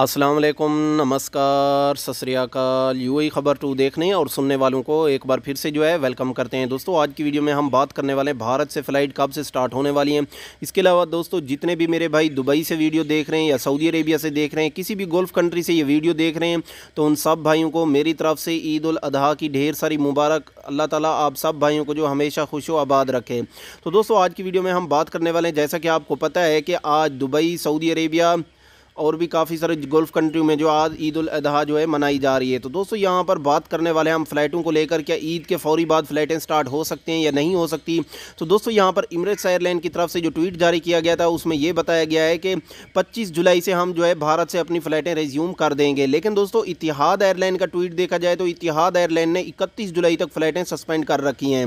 अस्सलाम वालेकुम नमस्कार सतरियाकाल यू आई ख़बर टू देखने और सुनने वालों को एक बार फिर से जो है वेलकम करते हैं दोस्तों आज की वीडियो में हम बात करने वाले हैं भारत से फ़्लाइट कब से स्टार्ट होने वाली हैं इसके अलावा दोस्तों जितने भी मेरे भाई दुबई से वीडियो देख रहे हैं या सऊदी अरेबिया से देख रहे हैं किसी भी गोल्फ़ कंट्री से ये वीडियो देख रहे हैं तो उन सब भाइयों को मेरी तरफ से ईद अजी की ढेर सारी मुबारक अल्लाह ताला आप सब भाइयों को जो हमेशा खुश व आबाद रखे तो दोस्तों आज की वीडियो में हम बात करने वाले हैं जैसा कि आपको पता है कि आज दुबई सऊदी अरेबिया और भी काफ़ी सारे गल्फ़ कंट्री में जो आज ईद उल जो है मनाई जा रही है तो दोस्तों यहाँ पर बात करने वाले हम फ़्लाइटों को लेकर क्या ईद के फौरी बाद फ़्लाइटें स्टार्ट हो सकती हैं या नहीं हो सकती तो दोस्तों यहाँ पर इमरेट्स एयरलाइन की तरफ से जो ट्वीट जारी किया गया था उसमें यह बताया गया है कि पच्चीस जुलाई से हम जो है भारत से अपनी फ़्लाइटें रेज्यूम कर देंगे लेकिन दोस्तों इतिहाद एयरलाइन का ट्वीट देखा जाए तो इतिहाद एयरलाइन ने इकतीस जुलाई तक फ़्लाइटें सस्पेंड कर रखी हैं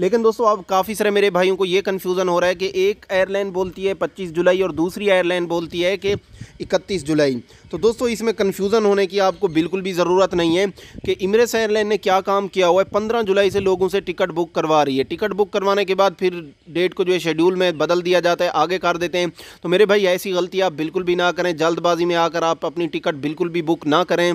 लेकिन दोस्तों अब काफ़ी सारे मेरे भाइयों को ये कन्फ्यूज़न हो रहा है कि एक एयरलाइन बोलती है पच्चीस जुलाई और दूसरी एयरलाइन बोलती है कि इकतीस जुलाई तो दोस्तों इसमें कन्फ्यूज़न होने की आपको बिल्कुल भी ज़रूरत नहीं है कि इमरेस एयरलाइन ने क्या काम किया हुआ है पंद्रह जुलाई से लोगों से टिकट बुक करवा रही है टिकट बुक करवाने के बाद फिर डेट को जो है शेड्यूल में बदल दिया जाता है आगे कर देते हैं तो मेरे भाई ऐसी गलती आप बिल्कुल भी ना करें जल्दबाजी में आकर आप अपनी टिकट बिल्कुल भी बुक ना करें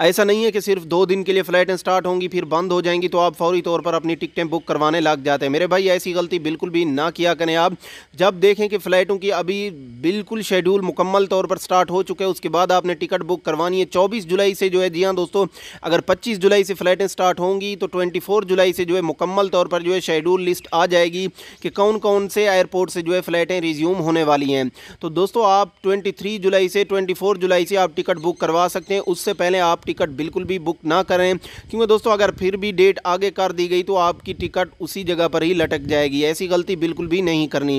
ऐसा नहीं है कि सिर्फ दो दिन के लिए फ़्लाइटें स्टार्ट होंगी फिर बंद हो जाएंगी तो आप फौरी तौर पर अपनी टिकटें बुक करवाने लग जाते हैं मेरे भाई ऐसी गलती बिल्कुल भी ना किया करें आप जब देखें कि फ़्लाइटों की अभी बिल्कुल शेड्यूल मुकम्मल तौर पर स्टार्ट हो चुके हैं उसके बाद आपने टिकट बुक करवानी है चौबीस जुलाई से जो है जी हाँ दोस्तों अगर पच्चीस जुलाई से फ़्लाइटें स्टार्ट होंगी तो ट्वेंटी जुलाई से जो है मुकम्मल तौर पर जो है शेड्यूल लिस्ट आ जाएगी कि कौन कौन से एयरपोर्ट से जो है फ़्लाइटें रिज्यूम होने वाली हैं तो दोस्तों आप ट्वेंटी जुलाई से ट्वेंटी जुलाई से आप टिकट बुक करवा सकते हैं उससे पहले आप टिकट बिल्कुल भी बुक ना करें क्योंकि दोस्तों अगर फिर भी डेट आगे कर दी गई तो आपकी टिकट उसी जगह पर ही लटक जाएगी ऐसी गलती बिल्कुल भी नहीं करनी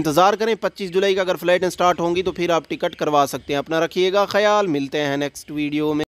इंतज़ार करें पच्चीस जुलाई का अगर फ्लाइट स्टार्ट होंगी तो फिर आप टिकट करवा सकते हैं अपना रखिएगा ख्याल मिलते हैं नेक्स्ट वीडियो में